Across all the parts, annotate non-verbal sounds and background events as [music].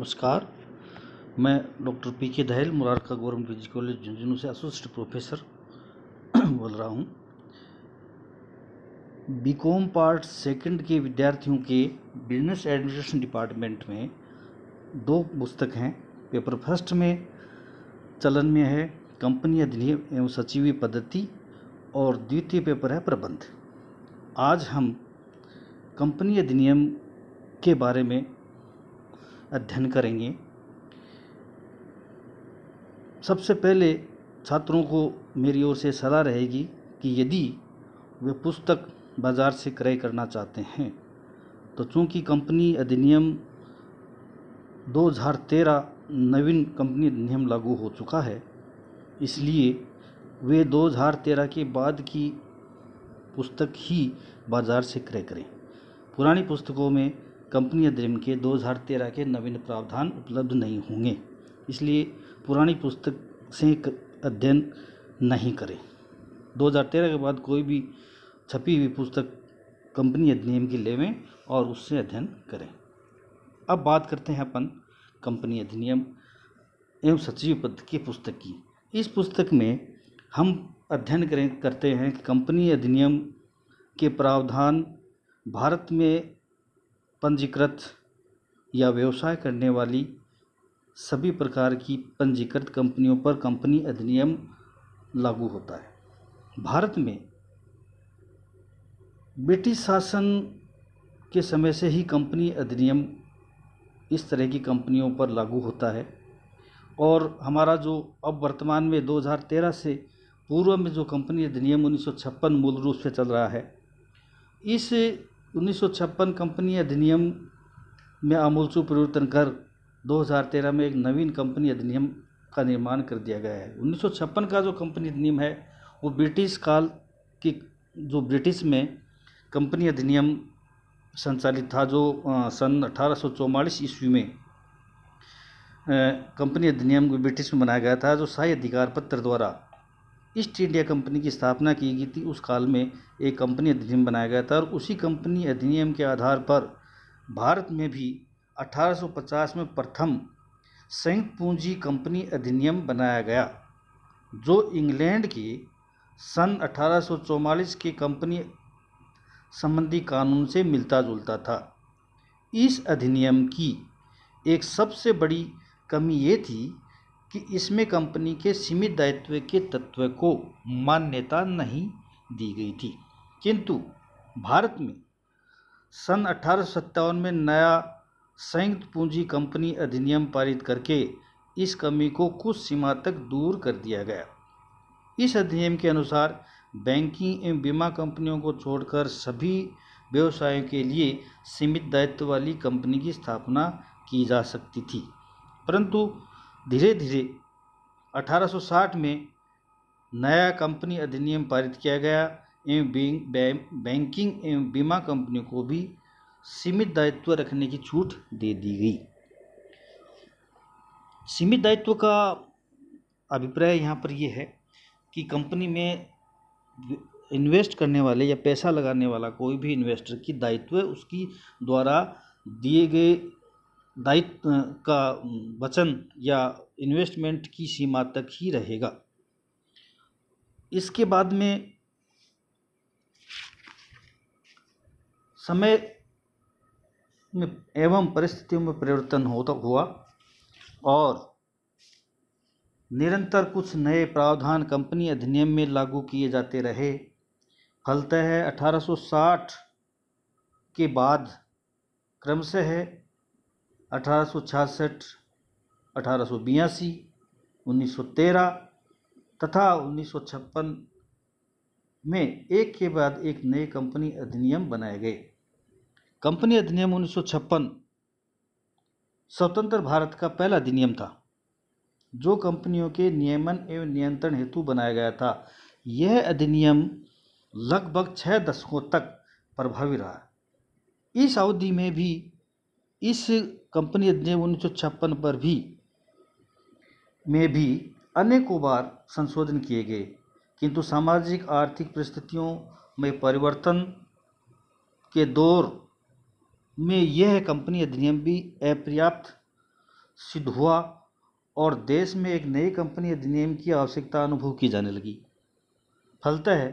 नमस्कार मैं doctor P K Dahal Murarka government P college Jhunjhunu से असिस्ट प्रोफेसर [clears throat] बोल रहा हूँ बीकॉम पार्ट सेकंड के विद्यार्थियों के बिजनेस एडमिनिस्ट्रेशन डिपार्टमेंट में दो पुस्तक हैं पेपर फर्स्ट में चलन में है कंपनी अधिनियम एवं सचिवी पद्धति और द्वितीय पेपर है प्रबंध आज हम कंपनी अधिनियम के बारे में अध्ययन करेंगे सबसे पहले छात्रों को मेरी ओर से सलाह रहेगी कि यदि वे पुस्तक बाज़ार से क्रय करना चाहते हैं तो चूंकि कंपनी अधिनियम 2013 नवीन कंपनी अधिनियम लागू हो चुका है इसलिए वे 2013 के बाद की पुस्तक ही बाज़ार से क्रय करें पुरानी पुस्तकों में कंपनी अधिनियम के 2013 के नवीन प्रावधान उपलब्ध नहीं होंगे इसलिए पुरानी पुस्तक से अध्ययन नहीं करें 2013 के बाद कोई भी छपी हुई पुस्तक कंपनी अधिनियम की लेवें और उससे अध्ययन करें अब बात करते हैं अपन कंपनी अधिनियम एवं सचिव पद की पुस्तक की इस पुस्तक में हम अध्ययन करें करते हैं कंपनी अधिनियम के प्रावधान भारत में पंजीकृत या व्यवसाय करने वाली सभी प्रकार की पंजीकृत कंपनियों पर कंपनी अधिनियम लागू होता है भारत में ब्रिटिश शासन के समय से ही कंपनी अधिनियम इस तरह की कंपनियों पर लागू होता है और हमारा जो अब वर्तमान में 2013 से पूर्व में जो कंपनी अधिनियम उन्नीस मूल रूप से चल रहा है इस उन्नीस कंपनी अधिनियम में आमूलचू परिवर्तन कर 2013 में एक नवीन कंपनी अधिनियम का निर्माण कर दिया गया है उन्नीस का जो कंपनी अधिनियम है वो ब्रिटिश काल की जो ब्रिटिश में कंपनी अधिनियम संचालित था जो सन अठारह ईस्वी में कंपनी अधिनियम ब्रिटिश में बनाया गया था जो शाही अधिकार पत्र द्वारा ईस्ट इंडिया कंपनी की स्थापना की गई थी उस काल में एक कंपनी अधिनियम बनाया गया था और उसी कंपनी अधिनियम के आधार पर भारत में भी 1850 में प्रथम संयुक्त पूंजी कंपनी अधिनियम बनाया गया जो इंग्लैंड के सन अठारह के कंपनी संबंधी कानून से मिलता जुलता था इस अधिनियम की एक सबसे बड़ी कमी ये थी कि इसमें कंपनी के सीमित दायित्व के तत्व को मान्यता नहीं दी गई थी किंतु भारत में सन अठारह में नया संयुक्त पूंजी कंपनी अधिनियम पारित करके इस कमी को कुछ सीमा तक दूर कर दिया गया इस अधिनियम के अनुसार बैंकिंग एवं बीमा कंपनियों को छोड़कर सभी व्यवसायों के लिए सीमित दायित्व वाली कंपनी की स्थापना की जा सकती थी परंतु धीरे धीरे 1860 में नया कंपनी अधिनियम पारित किया गया एवं बैंकिंग एवं बीमा कंपनियों को भी सीमित दायित्व रखने की छूट दे दी गई सीमित दायित्व का अभिप्राय यहाँ पर यह है कि कंपनी में इन्वेस्ट करने वाले या पैसा लगाने वाला कोई भी इन्वेस्टर की दायित्व उसकी द्वारा दिए गए दायित्व का वचन या इन्वेस्टमेंट की सीमा तक ही रहेगा इसके बाद में समय में एवं परिस्थितियों में परिवर्तन होता हुआ और निरंतर कुछ नए प्रावधान कंपनी अधिनियम में लागू किए जाते रहे फलतः 1860 के बाद क्रमशः अठारह सौ छियासठ अठारह सौ बयासी उन्नीस सौ तेरह तथा उन्नीस सौ छप्पन में एक के बाद एक नए कंपनी अधिनियम बनाए गए कंपनी अधिनियम उन्नीस सौ छप्पन स्वतंत्र भारत का पहला अधिनियम था जो कंपनियों के नियमन एवं नियंत्रण हेतु बनाया गया था यह अधिनियम लगभग छः दशकों तक प्रभावी रहा इस अवधि में भी इस कंपनी अधिनियम उन्नीस पर भी में भी अनेकों बार संशोधन किए गए किंतु सामाजिक आर्थिक परिस्थितियों में परिवर्तन के दौर में यह कंपनी अधिनियम भी अपर्याप्त सिद्ध हुआ और देश में एक नई कंपनी अधिनियम की आवश्यकता अनुभव की जाने लगी फलतः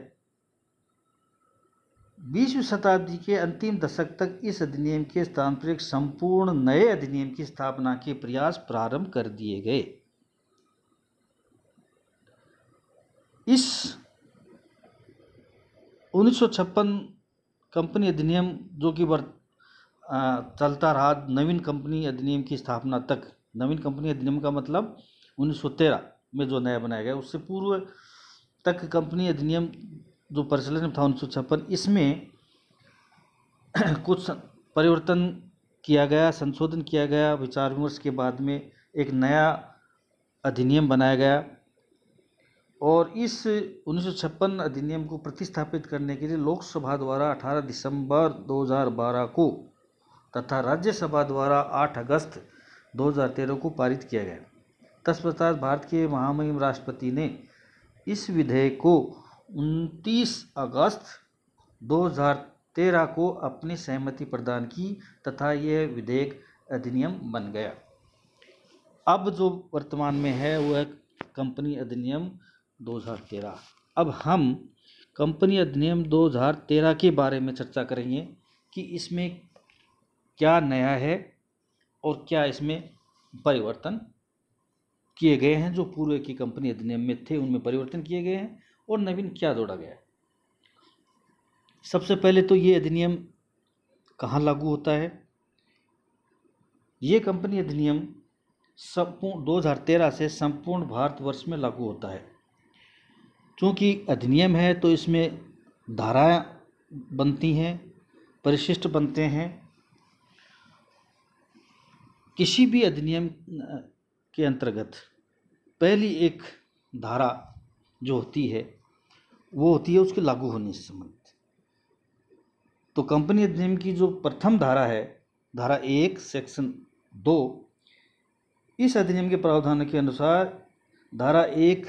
बीसवीं शताब्दी के अंतिम दशक तक इस अधिनियम के एक संपूर्ण नए अधिनियम की स्थापना के प्रयास प्रारंभ कर दिए गए इस 1956 कंपनी अधिनियम जो कि चलता रहा नवीन कंपनी अधिनियम की स्थापना तक नवीन कंपनी अधिनियम का मतलब 1913 में जो नया बनाया गया उससे पूर्व तक कंपनी अधिनियम जो प्रचलन था उन्नीस इसमें [clears throat] कुछ परिवर्तन किया गया संशोधन किया गया विचार विमर्श के बाद में एक नया अधिनियम बनाया गया और इस उन्नीस अधिनियम को प्रतिस्थापित करने के लिए लोकसभा द्वारा 18 दिसंबर 2012 को तथा राज्यसभा द्वारा 8 अगस्त 2013 को पारित किया गया तत्पश्चात भारत के महामहिम राष्ट्रपति ने इस विधेयक को उनतीस अगस्त 2013 को अपनी सहमति प्रदान की तथा यह विधेयक अधिनियम बन गया अब जो वर्तमान में है वह कंपनी अधिनियम 2013 अब हम कंपनी अधिनियम 2013 के बारे में चर्चा करेंगे कि इसमें क्या नया है और क्या इसमें परिवर्तन किए गए हैं जो पूर्व की कंपनी अधिनियम में थे उनमें परिवर्तन किए गए हैं और नवीन क्या जोड़ा गया सबसे पहले तो ये अधिनियम कहाँ लागू होता है ये कंपनी अधिनियम संपूर्ण 2013 से संपूर्ण भारतवर्ष में लागू होता है चूँकि अधिनियम है तो इसमें धाराएं बनती हैं परिशिष्ट बनते हैं किसी भी अधिनियम के अंतर्गत पहली एक धारा जो होती है वो होती है उसके लागू होने से संबंधित तो कंपनी अधिनियम की जो प्रथम धारा है धारा एक सेक्शन दो इस अधिनियम के प्रावधान के अनुसार धारा एक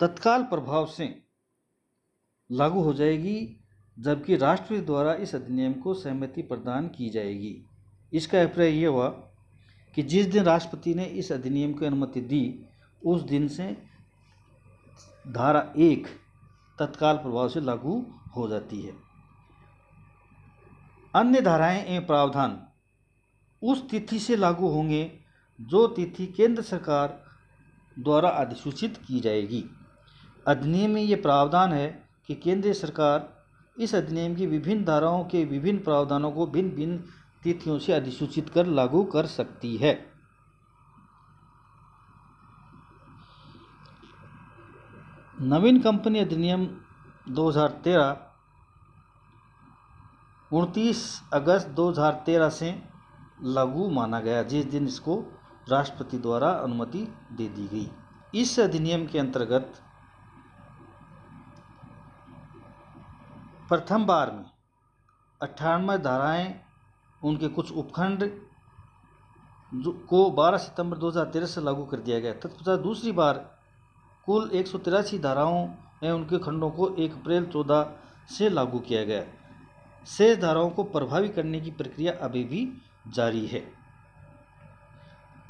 तत्काल प्रभाव से लागू हो जाएगी जबकि राष्ट्रपति द्वारा इस अधिनियम को सहमति प्रदान की जाएगी इसका अभिप्राय यह हुआ कि जिस दिन राष्ट्रपति ने इस अधिनियम की अनुमति दी उस दिन से धारा एक तत्काल प्रभाव से लागू हो जाती है अन्य धाराएं एवं प्रावधान उस तिथि से लागू होंगे जो तिथि केंद्र सरकार द्वारा अधिसूचित की जाएगी अधिनियम में ये प्रावधान है कि केंद्र सरकार इस अधिनियम की विभिन्न धाराओं के विभिन्न प्रावधानों को भिन्न भिन्न तिथियों से अधिसूचित कर लागू कर सकती है नवीन कंपनी अधिनियम 2013 उनतीस अगस्त 2013 से लागू माना गया जिस दिन इसको राष्ट्रपति द्वारा अनुमति दे दी गई इस अधिनियम के अंतर्गत प्रथम बार में अट्ठानवे धाराएं उनके कुछ उपखंड को 12 सितंबर 2013 से लागू कर दिया गया तत्पश्चात दूसरी बार कुल एक सौ तिरासी धाराओं में उनके खंडों को एक अप्रैल चौदह से लागू किया गया शेष धाराओं को प्रभावी करने की प्रक्रिया अभी भी जारी है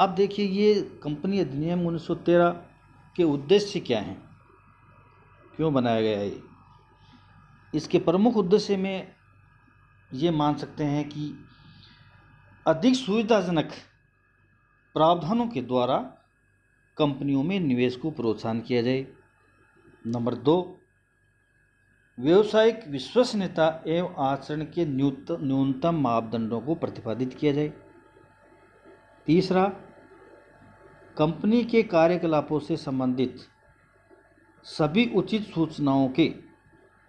अब देखिए ये कंपनी अधिनियम 1913 के उद्देश्य क्या हैं क्यों बनाया गया है इसके प्रमुख उद्देश्य में ये मान सकते हैं कि अधिक सुविधाजनक प्रावधानों के द्वारा कंपनियों में निवेश को प्रोत्साहन किया जाए नंबर दो व्यवसायिक विश्वसनीयता एवं आचरण के न्यूनतम मापदंडों को प्रतिपादित किया जाए तीसरा कंपनी के कार्यकलापों से संबंधित सभी उचित सूचनाओं के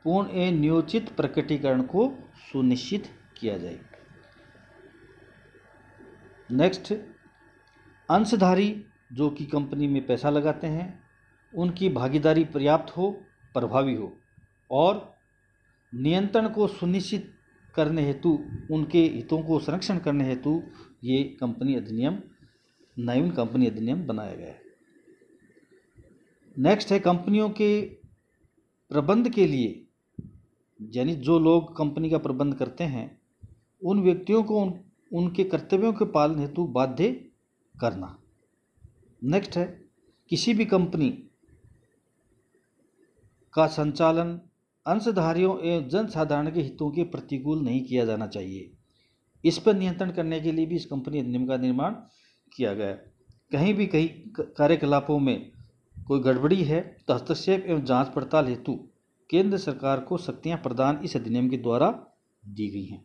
पूर्ण एवं नियोजित प्रकटीकरण को सुनिश्चित किया जाए नेक्स्ट अंशधारी जो कि कंपनी में पैसा लगाते हैं उनकी भागीदारी पर्याप्त हो प्रभावी हो और नियंत्रण को सुनिश्चित करने हेतु उनके हितों को संरक्षण करने हेतु ये कंपनी अधिनियम नवीन कंपनी अधिनियम बनाया गया है नेक्स्ट है कंपनियों के प्रबंध के लिए यानी जो लोग कंपनी का प्रबंध करते हैं उन व्यक्तियों को उन, उनके कर्तव्यों के पालन हेतु बाध्य करना नेक्स्ट है किसी भी कंपनी का संचालन अंशधारियों एवं जनसाधारण के हितों के प्रतिकूल नहीं किया जाना चाहिए इस पर नियंत्रण करने के लिए भी इस कंपनी अधिनियम का निर्माण किया गया कहीं भी कहीं कार्यकलापों में कोई गड़बड़ी है तो हस्तक्षेप एवं जांच पड़ताल हेतु केंद्र सरकार को शक्तियां प्रदान इस अधिनियम के द्वारा दी गई हैं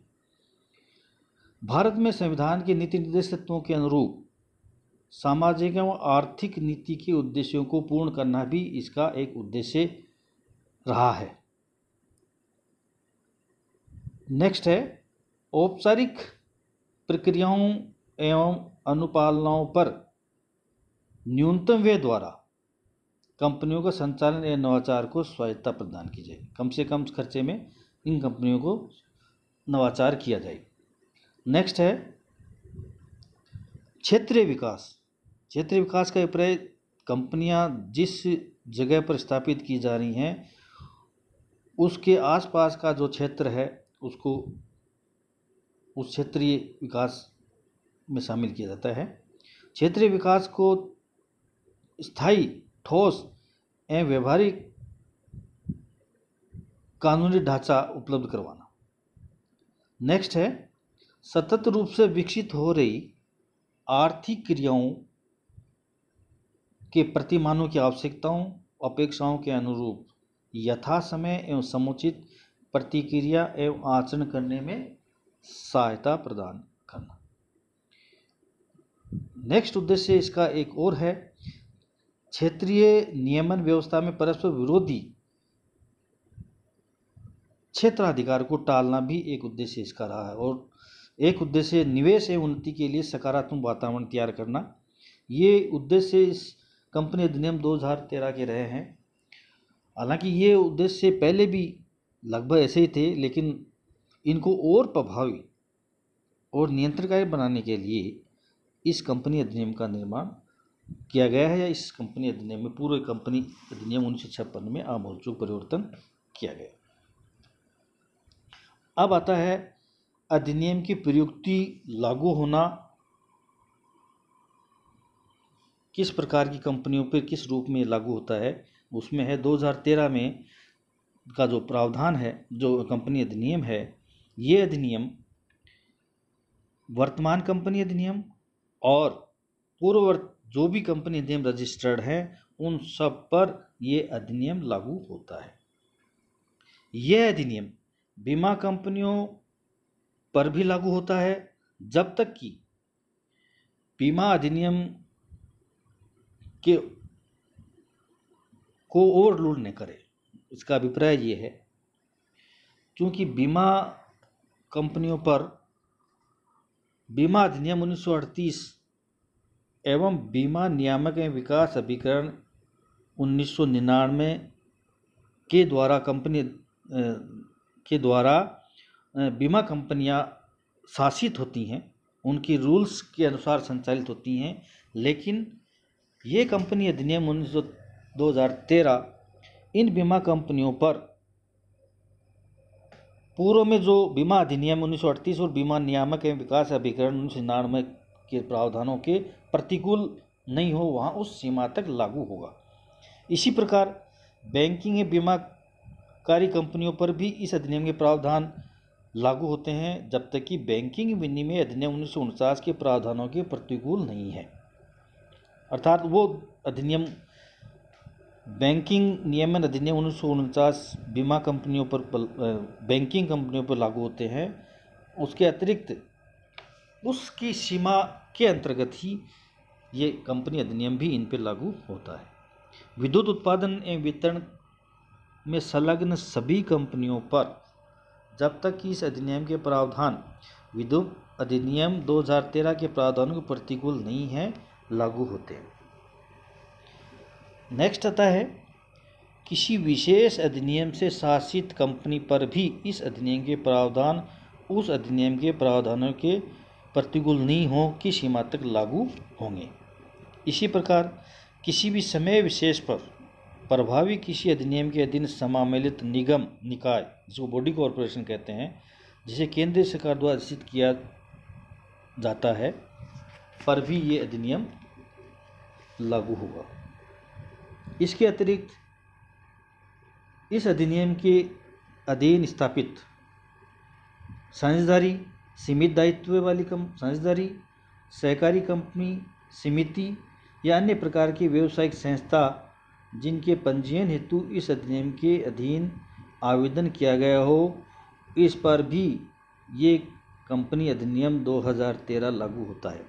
भारत में संविधान के नीति निर्देश तत्वों के अनुरूप सामाजिक एवं आर्थिक नीति के उद्देश्यों को पूर्ण करना भी इसका एक उद्देश्य रहा है नेक्स्ट है औपचारिक प्रक्रियाओं एवं अनुपालनाओं पर न्यूनतम व्यय द्वारा कंपनियों का संचालन एवं नवाचार को स्वायत्ता प्रदान की जाए कम से कम खर्चे में इन कंपनियों को नवाचार किया जाए नेक्स्ट है क्षेत्रीय विकास क्षेत्रीय विकास का अभिप्राय कंपनियाँ जिस जगह पर स्थापित की जा रही हैं उसके आसपास का जो क्षेत्र है उसको उस क्षेत्रीय विकास में शामिल किया जाता है क्षेत्रीय विकास को स्थायी ठोस एवं व्यवहारिक कानूनी ढांचा उपलब्ध करवाना नेक्स्ट है सतत रूप से विकसित हो रही आर्थिक क्रियाओं के प्रतिमानों की आवश्यकताओं अपेक्षाओं के अनुरूप यथा समय एवं समुचित प्रतिक्रिया एवं आचरण करने में सहायता प्रदान करना नेक्स्ट उद्देश्य इसका एक और है क्षेत्रीय नियमन व्यवस्था में परस्पर विरोधी क्षेत्राधिकार को टालना भी एक उद्देश्य इसका रहा है और एक उद्देश्य निवेश एवं उन्नति के लिए सकारात्मक वातावरण तैयार करना ये उद्देश्य इस कंपनी अधिनियम 2013 के रहे हैं हालांकि ये उद्देश्य पहले भी लगभग ऐसे ही थे लेकिन इनको और प्रभावी और नियंत्रणकारी बनाने के लिए इस कंपनी अधिनियम का निर्माण किया गया है या इस कंपनी अधिनियम में पूरे कंपनी अधिनियम उन्नीस में आमूलचूक परिवर्तन किया गया अब आता है अधिनियम की प्रयुक्ति लागू होना किस प्रकार की कंपनियों पर किस रूप में लागू होता है उसमें है 2013 में का जो प्रावधान है जो कंपनी अधिनियम है ये अधिनियम वर्तमान कंपनी अधिनियम और पूर्ववर्त जो भी कंपनी अधिनियम रजिस्टर्ड हैं उन सब पर यह अधिनियम लागू होता है यह अधिनियम बीमा कंपनियों पर भी लागू होता है जब तक कि बीमा अधिनियम के को ओवरलोड न करें इसका अभिप्राय ये है क्योंकि बीमा कंपनियों पर बीमा अधिनियम उन्नीस एवं बीमा नियामक एवं विकास अभिकरण उन्नीस के द्वारा कंपनी के द्वारा बीमा कंपनियां शासित होती हैं उनकी रूल्स के अनुसार संचालित होती हैं लेकिन ये कंपनी अधिनियम उन्नीस सौ दो हज़ार तेरह इन बीमा कंपनियों पर पूर्व में जो बीमा अधिनियम उन्नीस और बीमा नियामक एवं विकास अभिकरण उन्नीस सौ के प्रावधानों के प्रतिकूल नहीं हो वहाँ उस सीमा तक लागू होगा इसी प्रकार बैंकिंग एवं बीमाकारी कंपनियों पर भी इस अधिनियम के प्रावधान लागू होते हैं जब तक कि बैंकिंग विनिमय अधिनियम उन्नीस के प्रावधानों के प्रतिकूल नहीं है अर्थात वो अधिनियम बैंकिंग नियमन अधिनियम उन्नीस बीमा कंपनियों पर बैंकिंग कंपनियों पर लागू होते हैं उसके अतिरिक्त उसकी सीमा के अंतर्गत ही ये कंपनी अधिनियम भी इन पर लागू होता है विद्युत उत्पादन एवं वितरण में संलग्न सभी कंपनियों पर जब तक कि इस अधिनियम के प्रावधान विद्युत अधिनियम 2013 के प्रावधानों के प्रतिकूल नहीं है लागू होते हैं नेक्स्ट आता है किसी विशेष अधिनियम से शासित कंपनी पर भी इस अधिनियम के प्रावधान उस अधिनियम के प्रावधानों के प्रतिकूल नहीं हो की सीमा तक लागू होंगे इसी प्रकार किसी भी समय विशेष पर प्रभावी किसी अधिनियम के अधीन समामिलित निगम निकाय जिसको बॉडी कॉरपोरेशन कहते हैं जिसे केंद्र सरकार द्वारा स्थित किया जाता है पर भी ये अधिनियम लागू होगा इसके अतिरिक्त इस अधिनियम के अधीन स्थापित साझेदारी सीमित दायित्व वाली कम साझेदारी सहकारी कंपनी समिति या अन्य प्रकार की व्यावसायिक संस्था जिनके पंजीयन हेतु इस अधिनियम के अधीन आवेदन किया गया हो इस पर भी ये कंपनी अधिनियम 2013 लागू होता है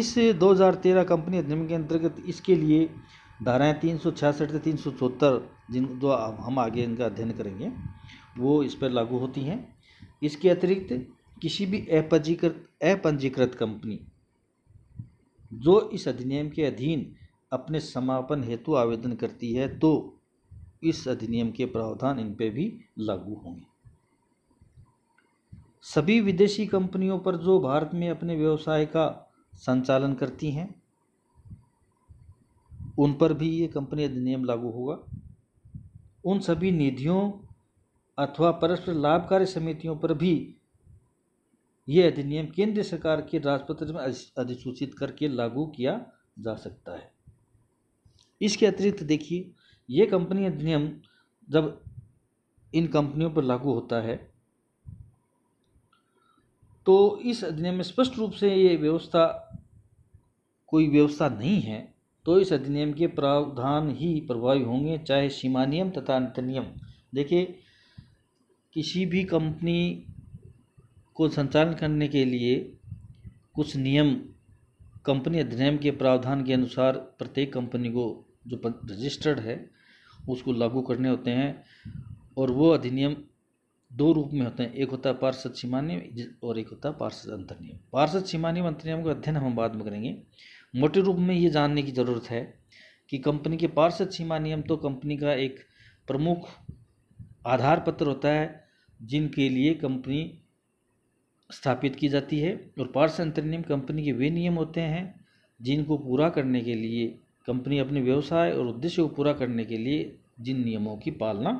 इस 2013 कंपनी अधिनियम के अंतर्गत इसके लिए धाराएं तीन सौ छियासठ से तीन सौ चौहत्तर जिन जो हम आगे इनका अध्ययन करेंगे वो इस पर लागू होती हैं इसके अतिरिक्त किसी भी अपंजीकृत अपंजीकृत कंपनी जो इस अधिनियम के अधीन अपने समापन हेतु आवेदन करती है तो इस अधिनियम के प्रावधान इन पर भी लागू होंगे सभी विदेशी कंपनियों पर जो भारत में अपने व्यवसाय का संचालन करती हैं उन पर भी ये कंपनी अधिनियम लागू होगा उन सभी निधियों अथवा परस्पर लाभकारी समितियों पर भी ये अधिनियम केंद्र सरकार के राजपत्र में अधिसूचित करके लागू किया जा सकता है इसके अतिरिक्त देखिए ये कंपनी अधिनियम जब इन कंपनियों पर लागू होता है तो इस अधिनियम में स्पष्ट रूप से ये व्यवस्था कोई व्यवस्था नहीं है तो इस अधिनियम के प्रावधान ही प्रभावी होंगे चाहे सीमा नियम तथा अंतनियम देखिए किसी भी कंपनी को संचालन करने के लिए कुछ नियम कंपनी अधिनियम के प्रावधान के अनुसार प्रत्येक कंपनी को जो रजिस्टर्ड है उसको लागू करने होते हैं और वो अधिनियम दो रूप में होते हैं एक होता है पार्षद सीमा नियम और एक होता है पार्षद अंतरनियम पार्षद सीमा नियम अंतरनियम का अध्ययन हम बाद में करेंगे मोटे रूप में ये जानने की ज़रूरत है कि कंपनी के पार्षद सीमा नियम तो कंपनी का एक प्रमुख आधार पत्र होता है जिनके लिए कंपनी स्थापित की जाती है और पार्षद अंतरनियम कंपनी के वे नियम होते हैं जिनको पूरा करने के लिए कंपनी अपने व्यवसाय और उद्देश्य को पूरा करने के लिए जिन नियमों की पालना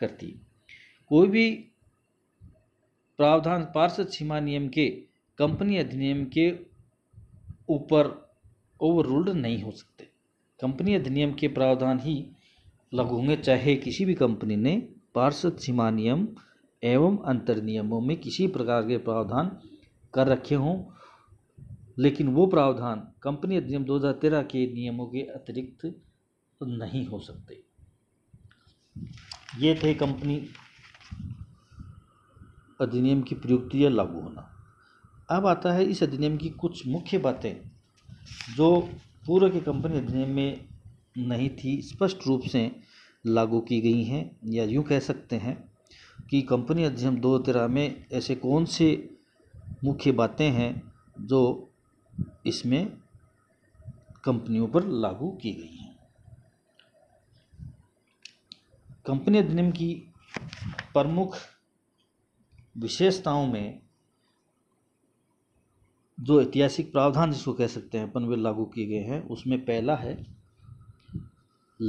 करती कोई भी प्रावधान पार्षद सीमा नियम के कंपनी अधिनियम के ऊपर रूल्ड नहीं हो सकते कंपनी अधिनियम के प्रावधान ही लागू होंगे चाहे किसी भी कंपनी ने पार्षद सीमा नियम एवं अंतर नियमों में किसी प्रकार के प्रावधान कर रखे हों लेकिन वो प्रावधान कंपनी अधिनियम 2013 के नियमों के अतिरिक्त नहीं हो सकते ये थे कंपनी अधिनियम की प्रयुक्ति या लागू होना अब आता है इस अधिनियम की कुछ मुख्य बातें जो पूर्व की कंपनी अधिनियम में नहीं थी स्पष्ट रूप से लागू की गई हैं या यूँ कह सकते हैं कि कंपनी अधिनियम दो तेरह में ऐसे कौन से मुख्य बातें हैं जो इसमें कंपनियों पर लागू की गई हैं कंपनी अधिनियम की प्रमुख विशेषताओं में जो ऐतिहासिक प्रावधान जिसको कह सकते हैं अपन वे लागू किए गए हैं उसमें पहला है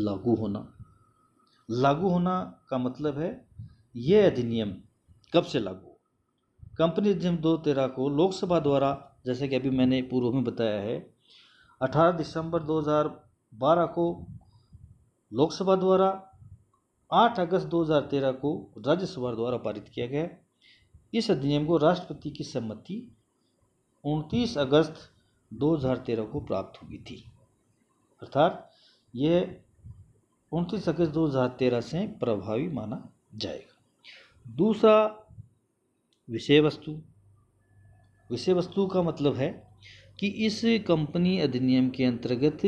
लागू होना लागू होना का मतलब है ये अधिनियम कब से लागू कंपनी अधिनियम दो तेरह को लोकसभा द्वारा जैसे कि अभी मैंने पूर्व में बताया है 18 दिसंबर 2012 को लोकसभा द्वारा 8 अगस्त 2013 को राज्यसभा द्वारा पारित किया गया इस अधिनियम को राष्ट्रपति की सहमति उनतीस अगस्त 2013 को प्राप्त हुई थी अर्थात यह उनतीस अगस्त 2013 से प्रभावी माना जाएगा दूसरा विषय वस्तु विषय वस्तु का मतलब है कि इस कंपनी अधिनियम के अंतर्गत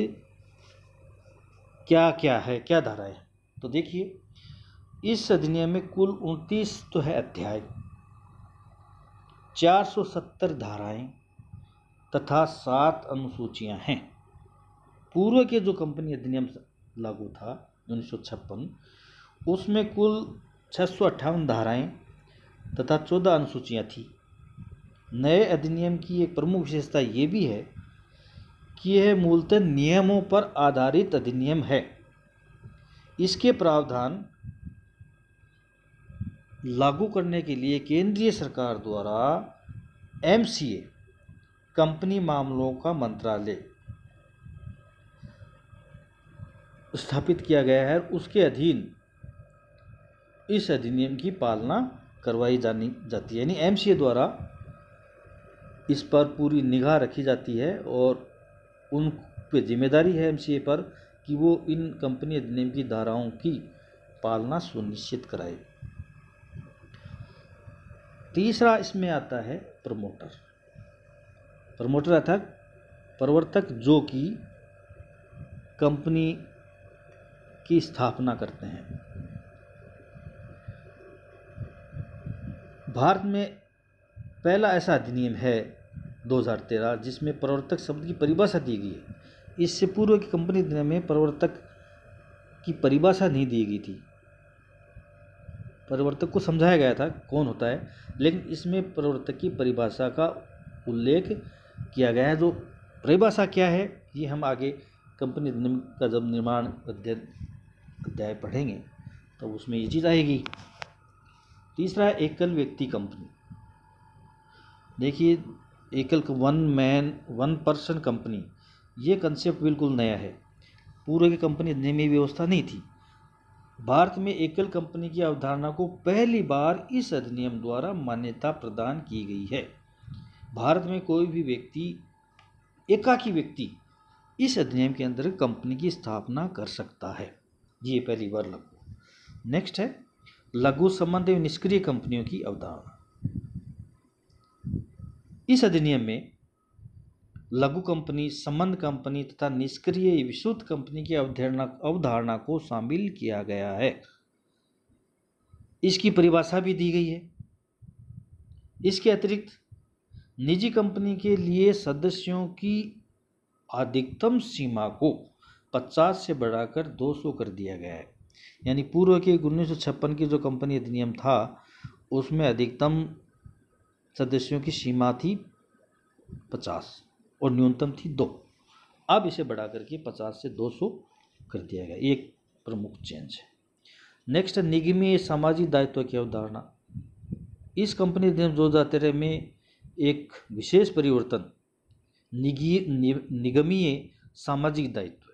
क्या क्या है क्या धारा है तो देखिए इस अधिनियम में कुल उनतीस तो है अध्याय 470 धाराएं तथा सात अनुसूचियां हैं पूर्व के जो कंपनी अधिनियम लागू था उन्नीस उसमें कुल छः धाराएं तथा चौदह अनुसूचियां थी नए अधिनियम की एक प्रमुख विशेषता ये भी है कि यह मूलतः नियमों पर आधारित अधिनियम है इसके प्रावधान लागू करने के लिए केंद्रीय सरकार द्वारा एमसीए कंपनी मामलों का मंत्रालय स्थापित किया गया है उसके अधीन इस अधिनियम की पालना करवाई जानी जाती है यानी एमसीए द्वारा इस पर पूरी निगाह रखी जाती है और उन पे जिम्मेदारी है एमसीए पर कि वो इन कंपनी अधिनियम की धाराओं की पालना सुनिश्चित कराए तीसरा इसमें आता है प्रमोटर प्रमोटर अर्थात प्रवर्तक जो कि कंपनी की स्थापना करते हैं भारत में पहला ऐसा अधिनियम है 2013 जिसमें प्रवर्तक शब्द की परिभाषा दी गई है इससे पूर्व की कंपनी अधिनियम में प्रवर्तक की परिभाषा नहीं दी गई थी प्रवर्तक को समझाया गया था कौन होता है लेकिन इसमें प्रवर्तक की परिभाषा का उल्लेख किया गया है जो तो परिभाषा क्या है ये हम आगे कंपनी का जब निर्माण अध्ययन अध्याय पढ़ेंगे तब तो उसमें ये चीज़ आएगी तीसरा है एकल व्यक्ति कंपनी देखिए एकल one man one person company ये कंसेप्ट बिल्कुल नया है पूर्व की कंपनी अध्ययन में व्यवस्था नहीं थी भारत में एकल कंपनी की अवधारणा को पहली बार इस अधिनियम द्वारा मान्यता प्रदान की गई है भारत में कोई भी व्यक्ति एकाकी व्यक्ति इस अधिनियम के अंदर कंपनी की स्थापना कर सकता है ये पहली बार लघु नेक्स्ट है लघु संबंध एवं निष्क्रिय कंपनियों की अवधारणा इस अधिनियम में लघु कंपनी संबंध कंपनी तथा निष्क्रिय विशुद्ध कंपनी की अवधारणा अवधारणा को शामिल किया गया है इसकी परिभाषा भी दी गई है इसके अतिरिक्त निजी कंपनी के लिए सदस्यों की अधिकतम सीमा को 50 से बढ़ाकर 200 कर दिया गया है यानी पूर्व के उन्नीस की जो कंपनी अधिनियम था उसमें अधिकतम सदस्यों की सीमा थी 50 और न्यूनतम थी दो अब इसे बढ़ा करके 50 से 200 कर दिया गया एक प्रमुख चेंज है नेक्स्ट निगमी सामाजिक दायित्व की अवधारणा इस कंपनी अधिनियम दो हज़ार तेरह में एक विशेष परिवर्तन निगी नि, निगमीय सामाजिक दायित्व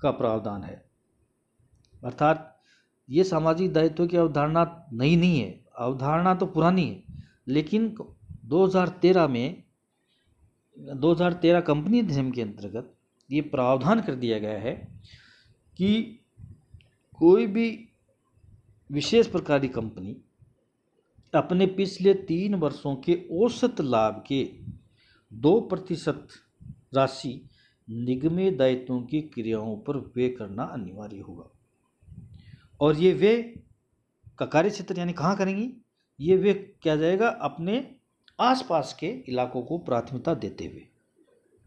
का प्रावधान है अर्थात ये सामाजिक दायित्व की अवधारणा नई नहीं है अवधारणा तो पुरानी है लेकिन 2013 में 2013 कंपनी अधिनियम के अंतर्गत ये प्रावधान कर दिया गया है कि कोई भी विशेष प्रकार की कंपनी अपने पिछले तीन वर्षों के औसत लाभ के दो प्रतिशत राशि निगमे दायित्वों की क्रियाओं पर व्यय करना अनिवार्य होगा और ये व्यय का कार्य क्षेत्र यानी कहाँ करेंगी ये व्यय क्या जाएगा अपने आसपास के इलाकों को प्राथमिकता देते हुए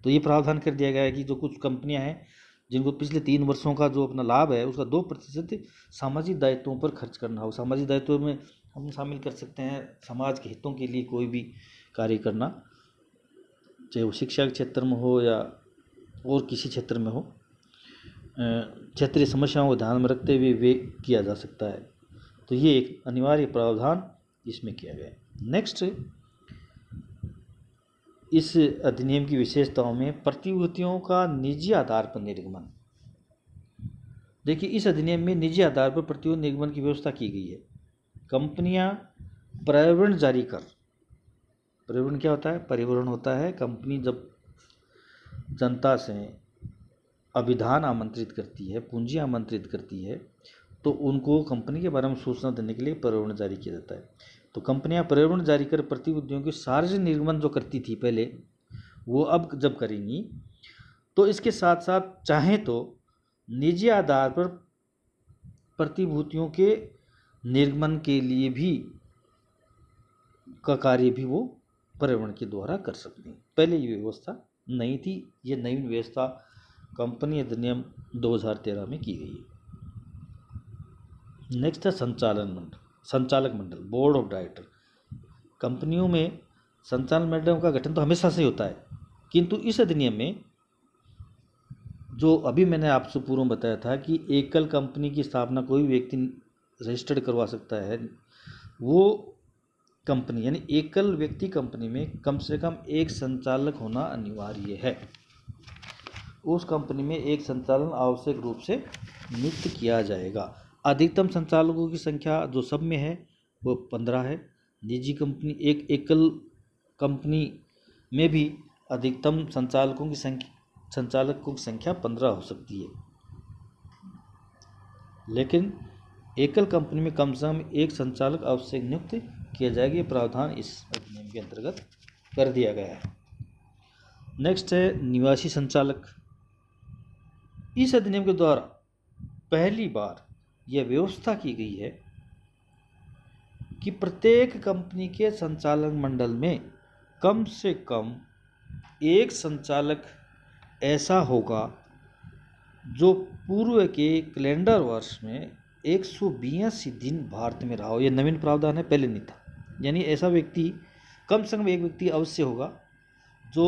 तो ये प्रावधान कर दिया गया है कि जो कुछ कंपनियां हैं जिनको पिछले तीन वर्षों का जो अपना लाभ है उसका दो प्रतिशत सामाजिक दायित्वों पर खर्च करना हो सामाजिक दायित्वों में हम शामिल कर सकते हैं समाज के हितों के लिए कोई भी कार्य करना चाहे वो शिक्षा के क्षेत्र में हो या और किसी क्षेत्र में हो क्षेत्रीय समस्याओं को ध्यान में रखते हुए वे किया जा सकता है तो ये एक अनिवार्य प्रावधान इसमें किया गया है नेक्स्ट इस अधिनियम की विशेषताओं में प्रतिभूतियों का निजी आधार पर निर्गमन देखिए इस अधिनियम में निजी आधार पर प्रतिभूति निर्गमन की व्यवस्था की गई है कंपनियां पर्यावरण जारी कर पर्यावरण क्या होता है परिवहन होता है कंपनी जब जनता से अभिधान आमंत्रित करती है पूंजी आमंत्रित करती है तो उनको कंपनी के बारे में सूचना देने के लिए पर्यावरण जारी किया जाता है तो कंपनियां पर्यावरण जारी कर प्रतिभूतियों की सार्वजनिक निर्गमन जो करती थी पहले वो अब जब करेंगी तो इसके साथ साथ चाहें तो निजी आधार पर प्रतिभूतियों के निर्गमन के लिए भी का कार्य भी वो पर्यावरण के द्वारा कर सकते हैं पहले ये व्यवस्था नहीं थी ये नई व्यवस्था कंपनी अधिनियम 2013 में की गई है नेक्स्ट है संचालन मंडल संचालक मंडल बोर्ड ऑफ डायरेक्टर कंपनियों में संचालन मंडल का गठन तो हमेशा से होता है किंतु इस अधिनियम में जो अभी मैंने आपसे पूर्व बताया था कि एकल कंपनी की स्थापना कोई व्यक्ति रजिस्टर्ड करवा सकता है वो कंपनी यानी एकल व्यक्ति कंपनी में कम से कम एक संचालक होना अनिवार्य है उस कंपनी में एक संचालन आवश्यक रूप से नियुक्त किया जाएगा अधिकतम संचालकों की संख्या जो सब में है वो पंद्रह है निजी कंपनी एक एकल कंपनी में भी अधिकतम संचालकों की संख्या संचालकों की संख्या पंद्रह हो सकती है लेकिन एकल कंपनी में कम से कम एक संचालक अवश्य नियुक्त किया जाएगा ये प्रावधान इस अधिनियम के अंतर्गत कर दिया गया है नेक्स्ट है निवासी संचालक इस अधिनियम के द्वारा पहली बार यह व्यवस्था की गई है कि प्रत्येक कंपनी के संचालन मंडल में कम से कम एक संचालक ऐसा होगा जो पूर्व के कैलेंडर वर्ष में एक सौ बयासी दिन भारत में रहा हो यह नवीन प्रावधान है पहले नहीं था यानी ऐसा व्यक्ति कम से कम एक व्यक्ति अवश्य होगा जो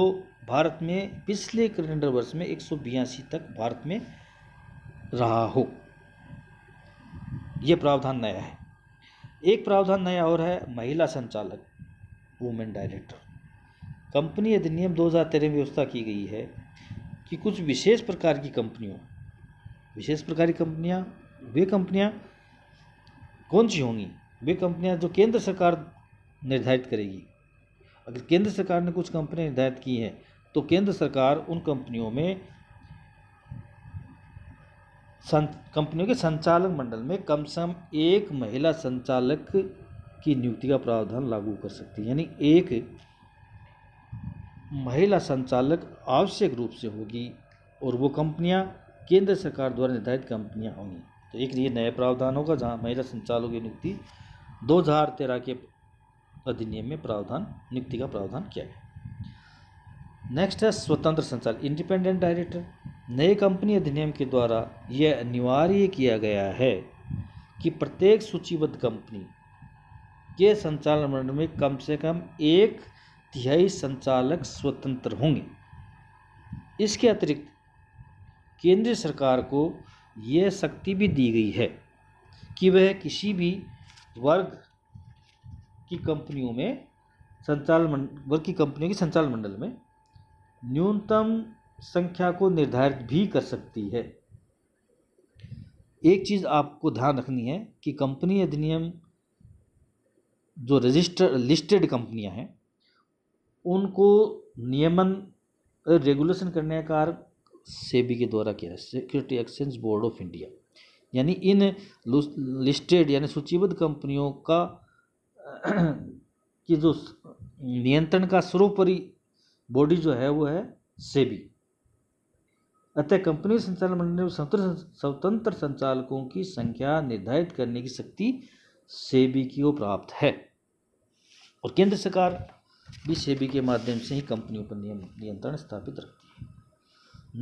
भारत में पिछले कैलेंडर वर्ष में एक सौ बयासी तक भारत में रहा हो यह प्रावधान नया है एक प्रावधान नया और है महिला संचालक वुमेन डायरेक्टर कंपनी अधिनियम दो हज़ार तेरह में व्यवस्था की गई है कि कुछ विशेष प्रकार की कंपनियों विशेष प्रकार की कंपनियाँ वे कंपनियां कौन सी होंगी वे कंपनियां जो केंद्र सरकार निर्धारित करेगी अगर केंद्र सरकार ने कुछ कंपनियां निर्धारित की हैं तो केंद्र सरकार उन कंपनियों में कंपनियों के संचालक मंडल में कम से कम एक महिला संचालक की नियुक्ति का प्रावधान लागू कर सकती है यानी एक महिला संचालक आवश्यक रूप से होगी और वो कंपनियां केंद्र सरकार द्वारा निर्धारित कंपनियां होंगी तो एक ये नया प्रावधान होगा जहाँ महिला संचालकों की नियुक्ति दो हजार तेरह के अधिनियम में प्रावधान नियुक्ति का प्रावधान किया गया नेक्स्ट है स्वतंत्र संचालक इंडिपेंडेंट डायरेक्टर नए कंपनी अधिनियम के द्वारा यह अनिवार्य किया गया है कि प्रत्येक सूचीबद्ध कंपनी के संचालन मंडल में कम से कम एक तिहाई संचालक स्वतंत्र होंगे इसके अतिरिक्त केंद्र सरकार को ये शक्ति भी दी गई है कि वह किसी भी वर्ग की कंपनियों में संचालन वर्ग की कंपनियों की संचालन मंडल में न्यूनतम संख्या को निर्धारित भी कर सकती है एक चीज़ आपको ध्यान रखनी है कि कंपनी अधिनियम जो रजिस्टर लिस्टेड कंपनियां हैं उनको नियमन रेगुलेशन करने का सेबी के द्वारा किया है security exchange board of India यानी इन लिस्टेड यानी सूचीबद्ध कंपनियों का [clears throat] कि जो नियंत्रण का सर्वोपरि बॉडी जो है वो है सेबी अतः कंपनी संचालन मंडल में स्वतंत्र संचालकों की संख्या निर्धारित करने की शक्ति सेबी की ओर प्राप्त है और केंद्र सरकार भी सेबी के माध्यम से ही कंपनियों पर नियंत्रण स्थापित रखती है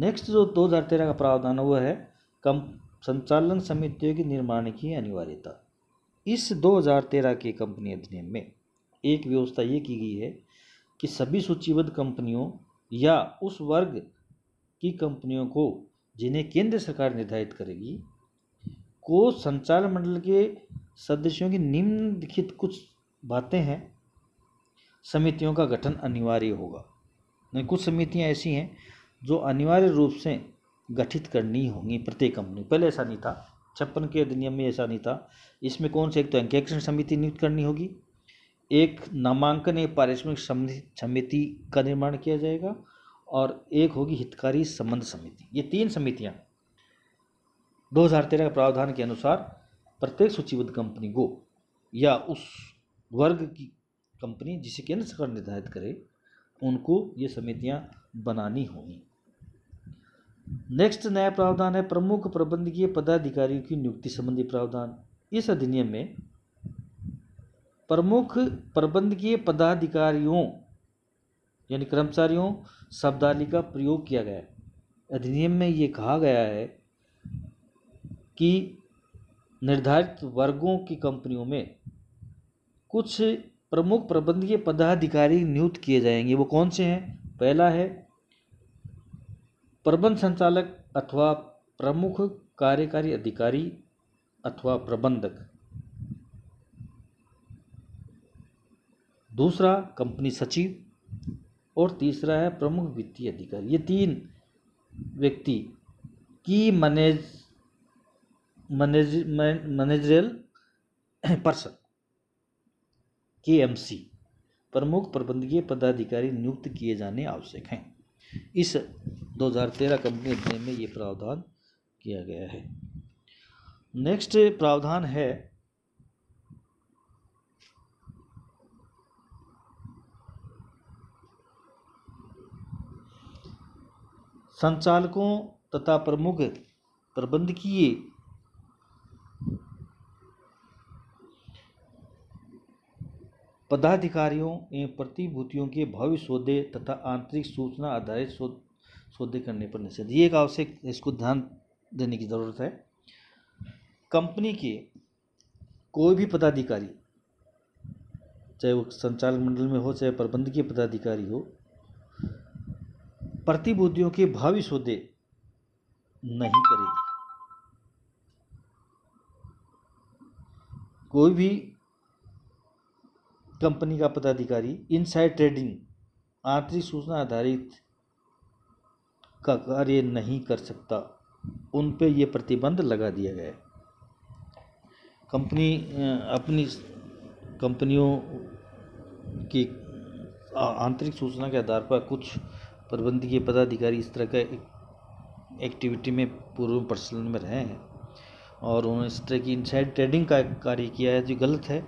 नेक्स्ट जो दो हज़ार तेरह का प्रावधान हुआ है कम संचालन समितियों के निर्माण की अनिवार्यता इस 2013 के कंपनी अधिनियम में एक व्यवस्था ये की गई है कि सभी सूचीबद्ध कंपनियों या उस वर्ग की कंपनियों को जिन्हें केंद्र सरकार निर्धारित करेगी को संचालन मंडल के सदस्यों की निम्नलिखित कुछ बातें हैं समितियों का गठन अनिवार्य होगा नहीं कुछ समितियां ऐसी हैं जो अनिवार्य रूप से गठित करनी होंगी प्रत्येक कंपनी पहले ऐसा नहीं था छप्पन के अधिनियम में ऐसा नहीं था इसमें कौन से एक तो अंकेक्षण समिति नियुक्त करनी होगी एक नामांकन एक पारिश्रमिक समिति का निर्माण किया जाएगा और एक होगी हितकारी संबंध समिति ये तीन समितियाँ 2013 के प्रावधान के अनुसार प्रत्येक सूचीबद्ध कंपनी को या उस वर्ग की कंपनी जिसे केंद्र सरकार निर्धारित करे उनको ये समितियाँ बनानी होंगी नेक्स्ट नया प्रावधान है प्रमुख प्रबंधकीय पदाधिकारियों की नियुक्ति संबंधी प्रावधान इस अधिनियम में प्रमुख प्रबंधकीय पदाधिकारियों यानी कर्मचारियों शब्दाली का प्रयोग किया गया है अधिनियम में ये कहा गया है कि निर्धारित वर्गों की कंपनियों में कुछ प्रमुख प्रबंधकीय पदाधिकारी नियुक्त किए जाएंगे वो कौन से हैं पहला है प्रबंध संचालक अथवा प्रमुख कार्यकारी अधिकारी अथवा प्रबंधक दूसरा कंपनी सचिव और तीसरा है प्रमुख वित्तीय अधिकारी ये तीन व्यक्ति की manage manage managerial person K M C प्रमुख प्रबंधकीय पदाधिकारी नियुक्त किए जाने आवश्यक हैं इस 2013 कंपनी अधिनियम में ये प्रावधान किया गया है नेक्स्ट प्रावधान है संचालकों तथा प्रमुख प्रबंधकीय पदाधिकारियों एवं प्रतिभूतियों के भविष्य सौदे तथा आंतरिक सूचना आधारित सौदे करने पर निषेध ये एक आवश्यक इसको ध्यान देने की ज़रूरत है कंपनी के कोई भी पदाधिकारी चाहे वो संचालक मंडल में हो चाहे प्रबंधकीय पदाधिकारी हो प्रतिभूतियों के भावी सौदे नहीं करेगी कोई भी कंपनी का पदाधिकारी इनसाइड ट्रेडिंग आंतरिक सूचना आधारित का कार्य नहीं कर सकता उन पे ये प्रतिबंध लगा दिया गया कंपनी अपनी कंपनियों की आंतरिक सूचना के आधार पर कुछ प्रबंधकीय पदाधिकारी इस तरह का एक्टिविटी में पूर्व प्रचलन में रहे हैं और उन्होंने इस तरह की इनसाइड ट्रेडिंग का कार्य किया है जो गलत है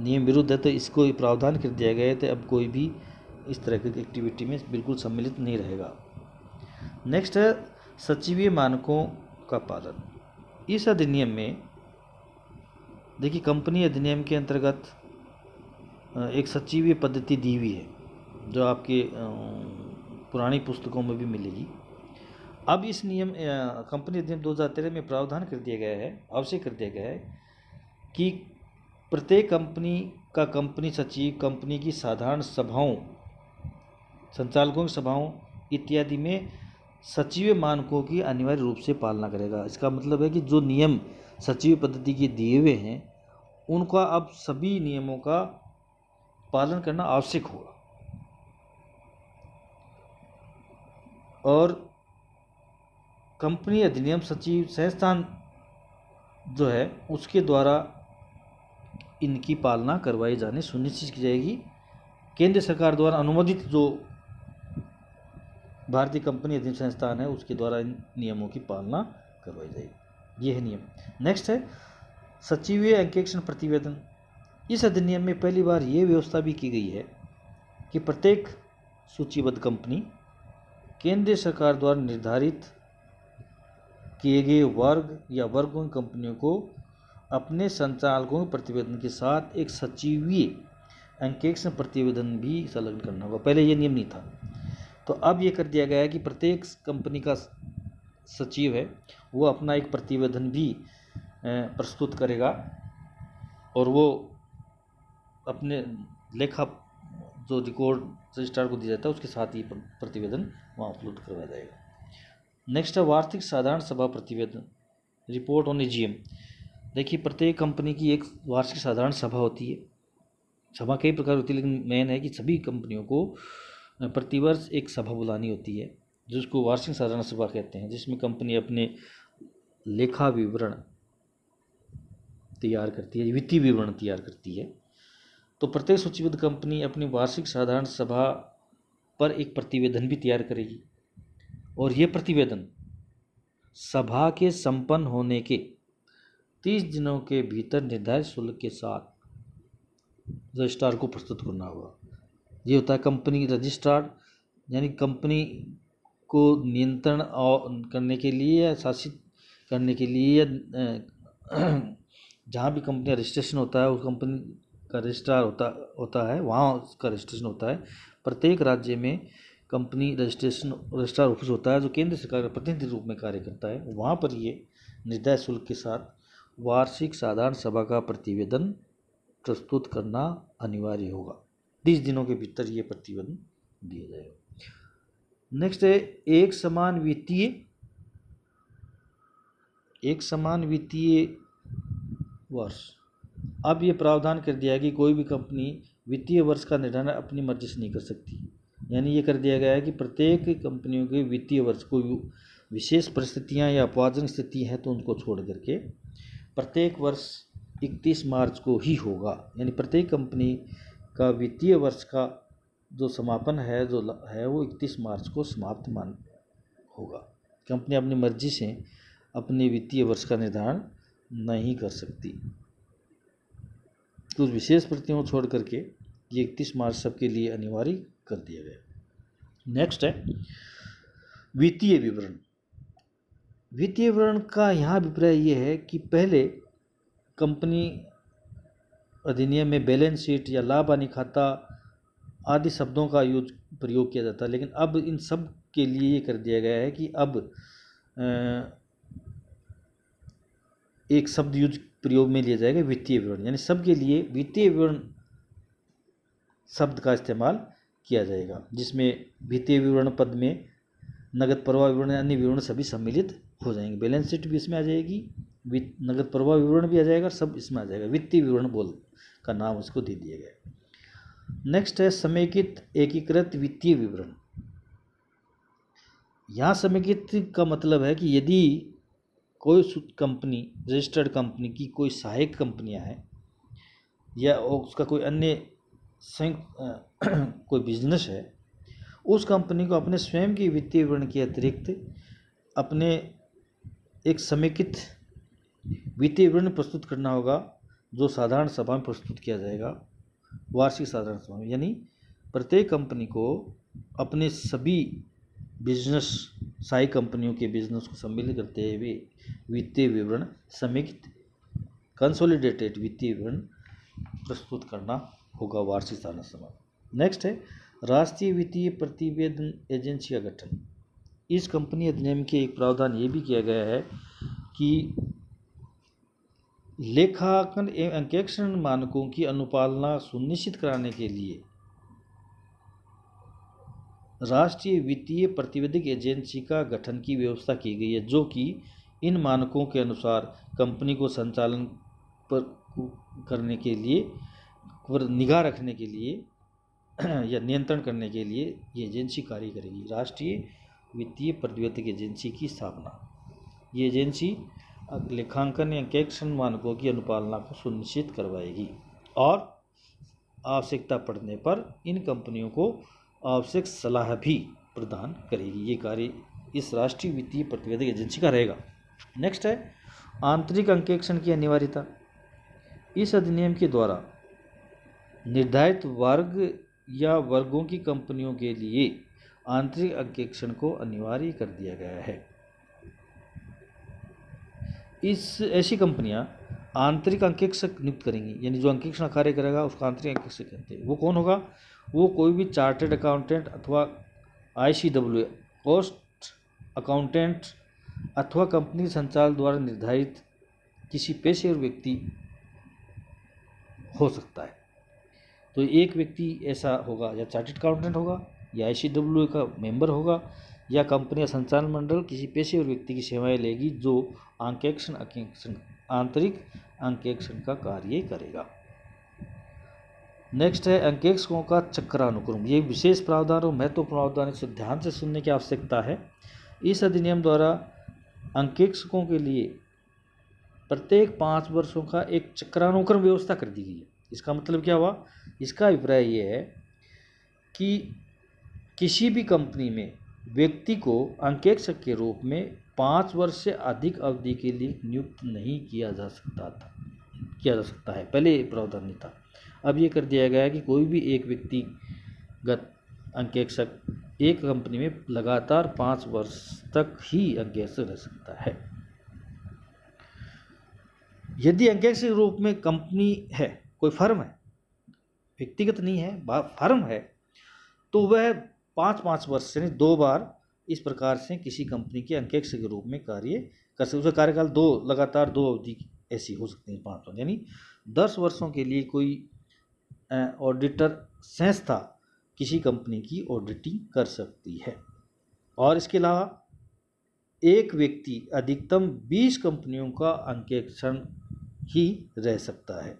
नियम विरुद्ध है तो इसको प्रावधान कर दिया गया है तो अब कोई भी इस तरह की एक्टिविटी में बिल्कुल सम्मिलित नहीं रहेगा नेक्स्ट है सचिवीय मानकों का पालन इस अधिनियम में देखिए कंपनी अधिनियम के अंतर्गत एक सचिवीय पद्धति दी हुई है जो आपके पुरानी पुस्तकों में भी मिलेगी अब इस नियम कंपनी अधिनियम दो हज़ार तेरह में प्रावधान कर दिया गया है अवश्य कर दिया गया है कि प्रत्येक कंपनी का कंपनी सचिव कंपनी की साधारण सभाओं संचालकों की सभाओं इत्यादि में सचिव मानकों की अनिवार्य रूप से पालना करेगा इसका मतलब है कि जो नियम सचिव पद्धति के दिए हुए हैं उनका अब सभी नियमों का पालन करना आवश्यक होगा और कंपनी अधिनियम सचिव संस्थान जो है उसके द्वारा इनकी पालना करवाई जानी सुनिश्चित की जाएगी केंद्र सरकार द्वारा अनुमोदित जो भारतीय कंपनी अधीन संस्थान है उसके द्वारा इन नियमों की पालना करवाई जाएगी यह है नियम नेक्स्ट है सचिवीय अंकेक्षण प्रतिवेदन इस अधिनियम में पहली बार ये व्यवस्था भी की गई है कि प्रत्येक सूचीबद्ध कंपनी केंद्र सरकार द्वारा निर्धारित किए गए वर्ग या वर्गों की कंपनियों को अपने संचालकों के प्रतिवेदन के साथ एक सचिवीय अंकेक्षण प्रतिवेदन भी संलग्न करना होगा पहले यह नियम नहीं था तो अब ये कर दिया गया है कि प्रत्येक कंपनी का सचिव है वो अपना एक प्रतिवेदन भी प्रस्तुत करेगा और वो अपने लेखा जो रिकॉर्ड रजिस्ट्रार को दिया जाता है उसके साथ ही प्रतिवेदन वहाँ अपलोड करवाया जाएगा नेक्स्ट है वार्षिक साधारण सभा प्रतिवेदन रिपोर्ट ऑन एजीएम देखिए प्रत्येक कंपनी की एक वार्षिक साधारण सभा होती है सभा कई प्रकार होती है लेकिन मेन है कि सभी कंपनियों को प्रतिवर्ष एक सभा बुलानी होती है जिसको वार्षिक साधारण सभा कहते हैं जिसमें कंपनी अपने लेखा विवरण तैयार करती है वित्तीय विवरण तैयार करती है तो प्रत्येक सूचीबद्ध कंपनी अपनी वार्षिक साधारण सभा पर एक प्रतिवेदन भी तैयार करेगी और ये प्रतिवेदन सभा के संपन्न होने के तीस दिनों के भीतर निर्धारित शुल्क के साथ रजिस्ट्रार को प्रस्तुत करना होगा ये होता है कंपनी रजिस्ट्रार यानी कंपनी को नियंत्रण करने के लिए या शासित करने के लिए या [clears throat] जहाँ भी कंपनी रजिस्ट्रेशन होता है उस कंपनी का रजिस्ट्रार होता होता है वहाँ उसका रजिस्ट्रेशन होता है प्रत्येक राज्य में कंपनी रजिस्ट्रेशन रजिस्ट्रार ऑफिस होता है जो केंद्र सरकार का प्रतिनिधि रूप में कार्य करता है वहाँ पर ये निर्दय शुल्क के साथ वार्षिक साधारण सभा का प्रतिवेदन प्रस्तुत करना अनिवार्य होगा तीस दिनों के भीतर ये प्रतिबंध दिया जाएगा नेक्स्ट है एक समान वित्तीय एक समान वित्तीय वर्ष अब ये प्रावधान कर दिया है कि कोई भी कंपनी वित्तीय वर्ष का निर्धारण अपनी मर्जी से नहीं कर सकती यानी ये कर दिया गया है कि प्रत्येक कंपनियों के वित्तीय वर्ष को विशेष परिस्थितियां या अपवाजन स्थिति हैं तो उनको छोड़ करके प्रत्येक वर्ष 31 मार्च को ही होगा यानी प्रत्येक कंपनी का वित्तीय वर्ष का जो समापन है जो है वो इकतीस मार्च को समाप्त मान होगा कंपनी अपनी मर्जी से अपने वित्तीय वर्ष का निर्धारण नहीं कर सकती कुछ विशेष प्रतियों छोड़ करके ये इकतीस मार्च सबके लिए अनिवार्य कर दिया गया नेक्स्ट है वित्तीय विवरण वित्तीय विवरण का यहाँ अभिप्राय ये है कि पहले कंपनी अधिनियम में बैलेंस शीट या लाभ हानि खाता आदि शब्दों का यूज प्रयोग किया जाता है लेकिन अब इन सब के लिए ये कर दिया गया है कि अब एक शब्द यूज प्रयोग में लिया जाएगा वित्तीय विवरण यानी सबके लिए वित्तीय विवरण शब्द का इस्तेमाल किया जाएगा जिसमें वित्तीय विवरण पद में नगद प्रवाह विवरण अन्य विवरण सभी सम्मिलित हो जाएंगे बैलेंस शीट भी इसमें आ जाएगी नगद प्रवाह विवरण भी आ जाएगा सब इसमें आ जाएगा वित्तीय विवरण बोल का नाम उसको दे दिया गया नेक्स्ट है समेकित एकीकृत वित्तीय विवरण यहाँ समेकित का मतलब है कि यदि कोई कंपनी रजिस्टर्ड कंपनी की कोई सहायक कंपनियाँ हैं या उसका कोई अन्य संयुक्त [clears throat] कोई बिजनेस है उस कंपनी को अपने स्वयं की वित्तीय विवरण के अतिरिक्त अपने एक समेकित वित्तीय विवरण प्रस्तुत करना होगा जो साधारण सभा में प्रस्तुत किया जाएगा वार्षिक साधारण सभा में यानी प्रत्येक कंपनी को अपने सभी बिजनेस साई कंपनियों के बिजनेस को सम्मिलित करते हुए वित्तीय विवरण समेकित कंसोलिडेटेड वित्तीय विवरण प्रस्तुत करना होगा वार्षिक साधारण सभा नेक्स्ट है राष्ट्रीय वित्तीय प्रतिवेदन एजेंसी का गठन इस कंपनी अधिनियम के एक प्रावधान ये भी किया गया है कि लेखांकन एवं अंकेक्षण मानकों की अनुपालना सुनिश्चित कराने के लिए राष्ट्रीय वित्तीय प्रतिवेदक एजेंसी का गठन की व्यवस्था की गई है जो कि इन मानकों के अनुसार कंपनी को संचालन पर करने के लिए पर निगाह रखने के लिए या नियंत्रण करने के लिए ये एजेंसी कार्य करेगी राष्ट्रीय वित्तीय प्रतिवेदक एजेंसी की स्थापना ये एजेंसी लेखांकन या कैक्शन मानकों की अनुपालना को सुनिश्चित करवाएगी और आवश्यकता पड़ने पर इन कंपनियों को आवश्यक सलाह भी प्रदान करेगी ये कार्य इस राष्ट्रीय वित्तीय प्रतिवेदक एजेंसी का रहेगा नेक्स्ट है आंतरिक अंकेक्षण की अनिवार्यता इस अधिनियम के द्वारा निर्धारित वर्ग या वर्गों की कंपनियों के लिए आंतरिक अंकेक्षण को अनिवार्य कर दिया गया है इस ऐसी कंपनियां आंतरिक अंकेक्षक नियुक्त करेंगी यानी जो अंकेक्षण कार्य करेगा उसका आंतरिक अंकेक्षक कहते हैं वो कौन होगा वो कोई भी चार्टेड अकाउंटेंट अथवा I C W cost accountant अथवा कंपनी संचालन द्वारा निर्धारित किसी पेशेवर व्यक्ति हो सकता है तो एक व्यक्ति ऐसा होगा या चार्टेड अकाउंटेंट होगा या आई सी डब्ल्यू का मेंबर होगा या कंपनी या संचालन मंडल किसी पेशेवर व्यक्ति की सेवाएं लेगी जो अंकेक्षण अंकेक्षण आंतरिक अंकेक्षण का कार्य करेगा नेक्स्ट है अंकेक्षकों का चक्रानुक्रम ये विशेष प्रावधान और महत्वपूर्ण प्रावधान इसे ध्यान से सुनने की आवश्यकता है इस अधिनियम द्वारा अंकेक्षकों के लिए प्रत्येक पाँच वर्षों का एक चक्रानुक्रम व्यवस्था कर दी गई है इसका मतलब क्या हुआ इसका अभिप्राय ये है कि किसी भी कंपनी में व्यक्ति को अंकेक्षक के रूप में पाँच वर्ष से अधिक अवधि के लिए नियुक्त नहीं किया जा सकता था किया जा सकता है पहले प्रावधान नहीं था अब ये कर दिया गया कि कोई भी एक व्यक्तिगत अंकेक्षक एक कंपनी में लगातार पाँच वर्ष तक ही अंकेक्षक रह सकता है यदि अंकेक्षक रूप में कंपनी है कोई फर्म है व्यक्तिगत नहीं है फर्म है तो वह पाँच पाँच वर्ष यानी दो बार इस प्रकार से किसी कंपनी के अंकेक्ष के रूप में कार्य कर सकते उसका कार्यकाल दो लगातार दो अवधि ऐसी हो सकती है पाँच वर्ष यानी दस वर्षों के लिए कोई ऑडिटर संस्था किसी कंपनी की ऑडिटिंग कर सकती है और इसके अलावा एक व्यक्ति अधिकतम बीस कंपनियों का अंकेक्षण ही रह सकता है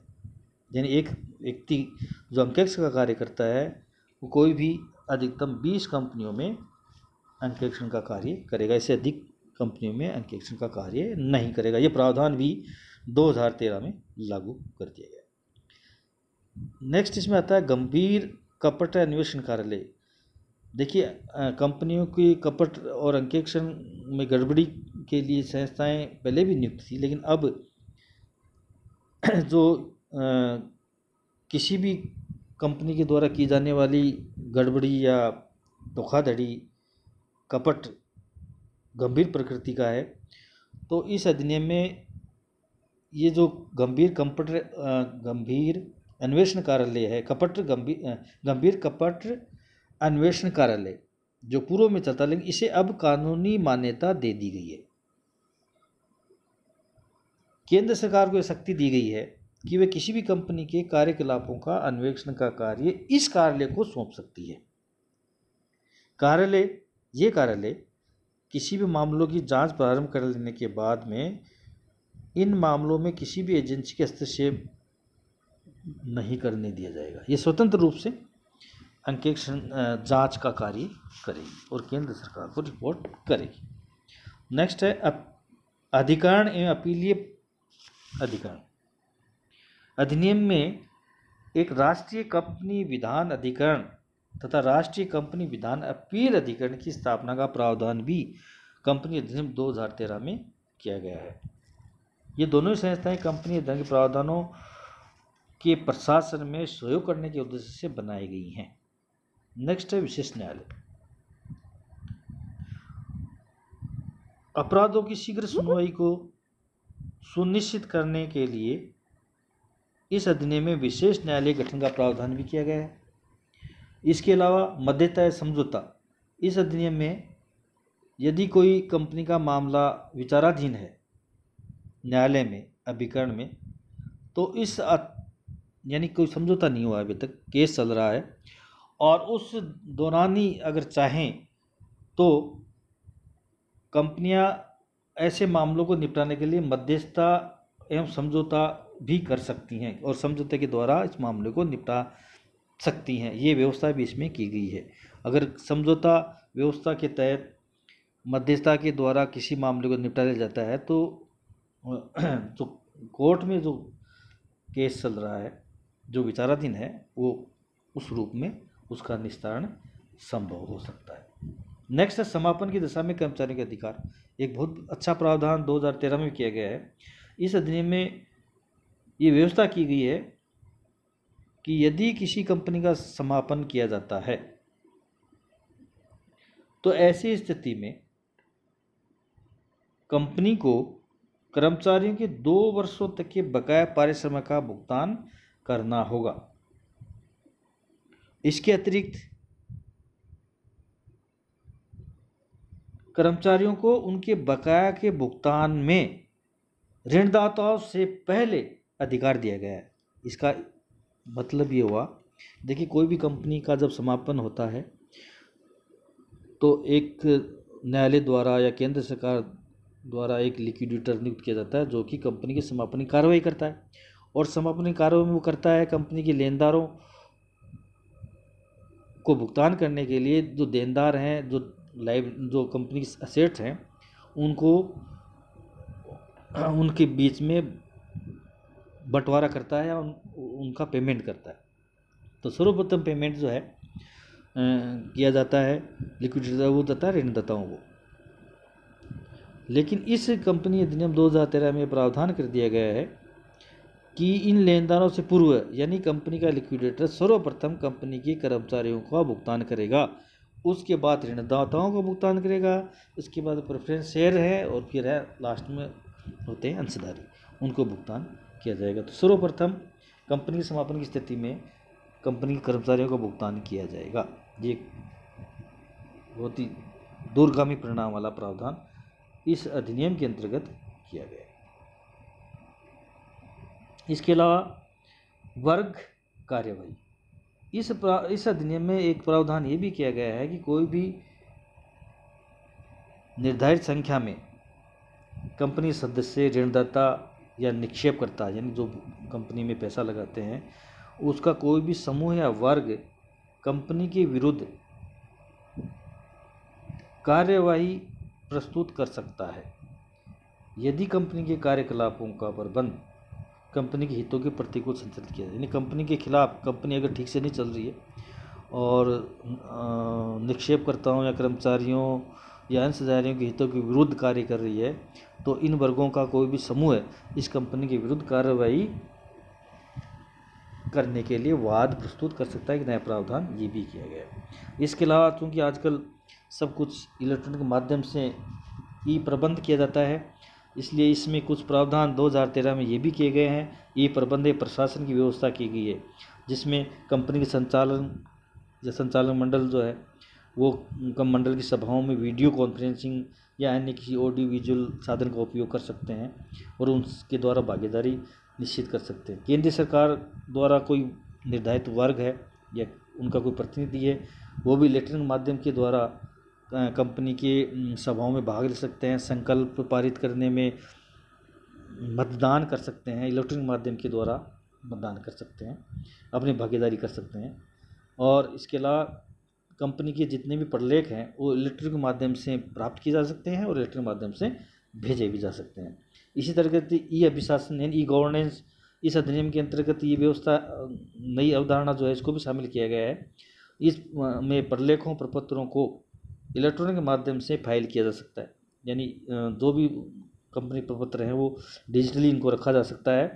यानी एक व्यक्ति जो अंकेक्ष का कार्य करता है वो कोई भी अधिकतम बीस कंपनियों में अंकेक्षण का कार्य करेगा इससे अधिक कंपनियों में अंकेक्षण का कार्य नहीं करेगा यह प्रावधान भी 2013 में लागू कर दिया गया नेक्स्ट इसमें आता है गंभीर कपट अन्वेषण कार्यालय देखिए कंपनियों के कपट और अंकेक्षण में गड़बड़ी के लिए संस्थाएं पहले भी नियुक्त थी लेकिन अब [clears throat] जो आ, किसी भी कंपनी के द्वारा की जाने वाली गड़बड़ी या धोखाधड़ी कपट गंभीर प्रकृति का है तो इस अधिनियम में ये जो गंभीर कंपट गंभीर अन्वेषण कार्यालय है कपट गंभीर गंभीर कपट अन्वेषण कार्यालय जो पूर्व में चलता लेकिन इसे अब कानूनी मान्यता दे दी गई है केंद्र सरकार को यह शक्ति दी गई है कि वे किसी भी कंपनी के कार्यकलापों का अन्वेषण का कार्य इस कार्यालय को सौंप सकती है कार्यालय ये कार्यालय किसी भी मामलों की जांच प्रारंभ कर लेने के बाद में इन मामलों में किसी भी एजेंसी के हस्तक्षेप नहीं करने दिया जाएगा ये स्वतंत्र रूप से अंकेक्षण जांच का कार्य करेगी और केंद्र सरकार को रिपोर्ट करेगी नेक्स्ट है अधिकरण एवं अपीलीय अधिकरण अधिनियम में एक राष्ट्रीय कंपनी विधान अधिकरण तथा राष्ट्रीय कंपनी विधान अपील अधिकरण की स्थापना का प्रावधान भी कंपनी अधिनियम 2013 में किया गया है ये दोनों ही संस्थाएं कंपनी अधिनियम के प्रावधानों के प्रशासन में सहयोग करने के उद्देश्य से बनाई गई हैं नेक्स्ट है विशेष न्यायालय अपराधों की शीघ्र सुनवाई को सुनिश्चित करने के लिए इस अधिनियम में विशेष न्यायालय गठन का प्रावधान भी किया गया है इसके अलावा मध्यता समझौता इस अधिनियम में यदि कोई कंपनी का मामला विचाराधीन है न्यायालय में अभिकरण में तो इस यानी कोई समझौता नहीं हुआ अभी तक केस चल रहा है और उस दौरान ही अगर चाहें तो कंपनियां ऐसे मामलों को निपटाने के लिए मध्यस्थता एवं समझौता भी कर सकती हैं और समझौते के द्वारा इस मामले को निपटा सकती हैं ये व्यवस्था भी इसमें की गई है अगर समझौता व्यवस्था के तहत मध्यस्थता के द्वारा किसी मामले को निपटाया जाता है तो [clears throat] जो कोर्ट में जो केस चल रहा है जो विचाराधीन है वो उस रूप में उसका निस्तारण संभव हो सकता है नेक्स्ट है समापन की दशा में कर्मचारी के अधिकार एक बहुत अच्छा प्रावधान 2013 में किया गया है इस अधिनियम में ये व्यवस्था की गई है कि यदि किसी कंपनी का समापन किया जाता है तो ऐसी स्थिति में कंपनी को कर्मचारियों के दो वर्षों तक के बकाया पारिश्रमिक का भुगतान करना होगा इसके अतिरिक्त कर्मचारियों को उनके बकाया के भुगतान में ऋणदाताओं से पहले अधिकार दिया गया है इसका मतलब ये हुआ देखिए कोई भी कंपनी का जब समापन होता है तो एक न्यायालय द्वारा या केंद्र सरकार द्वारा एक लिक्विडेटर नियुक्त किया जाता है जो कि कंपनी की समापन कार्रवाई करता है और समापन कार्रवाई में वो करता है कंपनी के लेनदारों को भुगतान करने के लिए जो देनदार हैं जो लाइव जो कंपनी के असेट्स हैं उनको उनके बीच में बंटवारा करता है और उन, उनका पेमेंट करता है तो सर्वप्रथम पेमेंट जो है किया जाता है लिक्विडेटर वो देता है ऋणदाताओं को लेकिन इस कंपनी अधिनियम 2013 में प्रावधान कर दिया गया है कि इन लेनदारों से पूर्व यानी कंपनी का लिक्विडेटर सर्वप्रथम कंपनी के कर्मचारियों का भुगतान करेगा उसके बाद ऋणदाताओं का भुगतान करेगा उसके बाद प्रेफरेंस शेयर है और फिर है लास्ट में होते हैं अंशधारी उनको भुगतान किया जाएगा तो सर्वप्रथम कंपनी के समापन की स्थिति में कंपनी के कर्मचारियों का भुगतान किया जाएगा ये बहुत ही दूरगामी परिणाम वाला प्रावधान इस अधिनियम के अंतर्गत किया गया इसके अलावा वर्ग कार्यवाही इस इस अधिनियम में एक प्रावधान ये भी किया गया है कि कोई भी निर्धारित संख्या में कंपनी सदस्य ऋणदाता या निक्षेप करता है यानी जो कंपनी में पैसा लगाते हैं उसका कोई भी समूह या वर्ग कंपनी के विरुद्ध कार्यवाही प्रस्तुत कर सकता है यदि कंपनी के कार्यकलापों का प्रबंध कंपनी के हितों के प्रतिकूल संचालित किया यानी कंपनी के खिलाफ कंपनी अगर ठीक से नहीं चल रही है और निक्षेपकर्ताओं या कर्मचारियों या अंश हितधारियों के हितों के विरुद्ध कार्य कर रही है तो इन वर्गों का कोई भी समूह है इस कंपनी के विरुद्ध कार्रवाई करने के लिए वाद प्रस्तुत कर सकता है कि नया प्रावधान ये भी किया गया है इसके अलावा चूँकि आजकल सब कुछ इलेक्ट्रॉनिक माध्यम से ई प्रबंध किया जाता है इसलिए इसमें कुछ प्रावधान 2013 में ये भी किए गए हैं ई प्रबंध प्रशासन की व्यवस्था की गई है जिसमें कंपनी के संचालन या संचालन मंडल जो है वो मंडल की सभाओं में वीडियो कॉन्फ्रेंसिंग या अन्य किसी ऑडियो विजुअल साधन का उपयोग कर सकते हैं और उनके द्वारा भागीदारी निश्चित कर सकते हैं केंद्र सरकार द्वारा कोई निर्धारित वर्ग है या उनका कोई प्रतिनिधि है वो भी इलेक्ट्रॉनिक माध्यम के द्वारा कंपनी के सभाओं में भाग ले सकते हैं संकल्प पारित करने में मतदान कर सकते हैं इलेक्ट्रॉनिक माध्यम के द्वारा मतदान कर सकते हैं अपनी भागीदारी कर सकते हैं और इसके अलावा कंपनी के जितने भी प्रलेख हैं वो इलेक्ट्रिक माध्यम से प्राप्त किए जा सकते हैं और इलेक्ट्रिक माध्यम से भेजे भी जा सकते हैं इसी तरीके से ई अभिशासन यानी ई गवर्नेंस इस अधिनियम के अंतर्गत ये व्यवस्था नई अवधारणा जो है इसको भी शामिल किया गया है इस में प्रलेखों प्रपत्रों को इलेक्ट्रॉनिक माध्यम से फाइल किया जा सकता है यानी जो भी कंपनी प्रपत्र हैं वो डिजिटली इनको रखा जा सकता है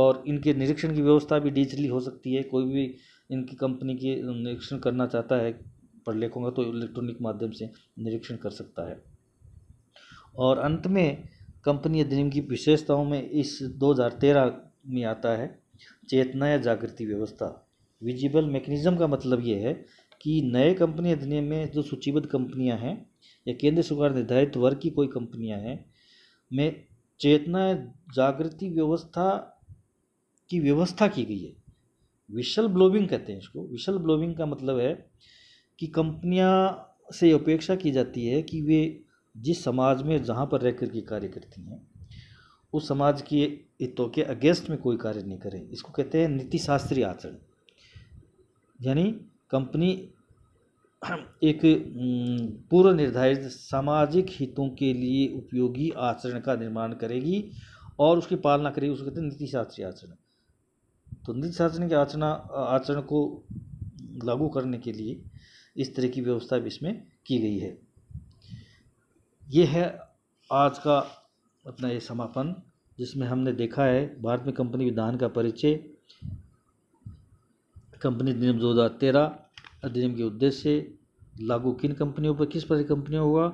और इनके निरीक्षण की व्यवस्था भी डिजिटली हो सकती है कोई भी इनकी कंपनी के निरीक्षण करना चाहता है पढ़ का तो इलेक्ट्रॉनिक माध्यम से निरीक्षण कर सकता है और अंत में कंपनी अधिनियम की विशेषताओं में इस 2013 में आता है चेतना या जागृति व्यवस्था विजिबल मैकेनिज्म का मतलब ये है कि नए कंपनी अधिनियम में जो सूचीबद्ध कंपनियां हैं या केंद्र सरकार निर्धारित वर्ग की कोई कंपनियां हैं में चेतना जागृति व्यवस्था की व्यवस्था की गई है विशल ब्लोबिंग कहते हैं इसको विशल ब्लोबिंग का मतलब है कि कंपनियां से अपेक्षा की जाती है कि वे जिस समाज में जहाँ पर रह कर के कार्य करती हैं उस समाज के हितों के अगेंस्ट में कोई कार्य नहीं करें इसको कहते हैं नीति शास्त्रीय आचरण यानी कंपनी [clears throat] एक पूर्व निर्धारित सामाजिक हितों के लिए उपयोगी आचरण का निर्माण करेगी और उसकी पालना करेगी उसको कहते हैं नीति शास्त्रीय आचरण तो नीति शास्त्र के आचरण आचरण को लागू करने के लिए इस तरह की व्यवस्था भी इसमें की गई है ये है आज का अपना ये समापन जिसमें हमने देखा है भारत में कंपनी विधान का परिचय कंपनी अधिनियम दो हज़ार तेरह अधिनियम के उद्देश्य लागू किन कंपनियों पर किस प्रकार कंपनियों होगा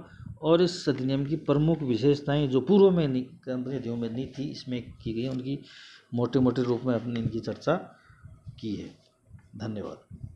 और इस अधिनियम की प्रमुख विशेषताएं जो पूर्व में कंपनी अधिनियम में नहीं थी इसमें की गई उनकी मोटे मोटे रूप में अपने इनकी चर्चा की है धन्यवाद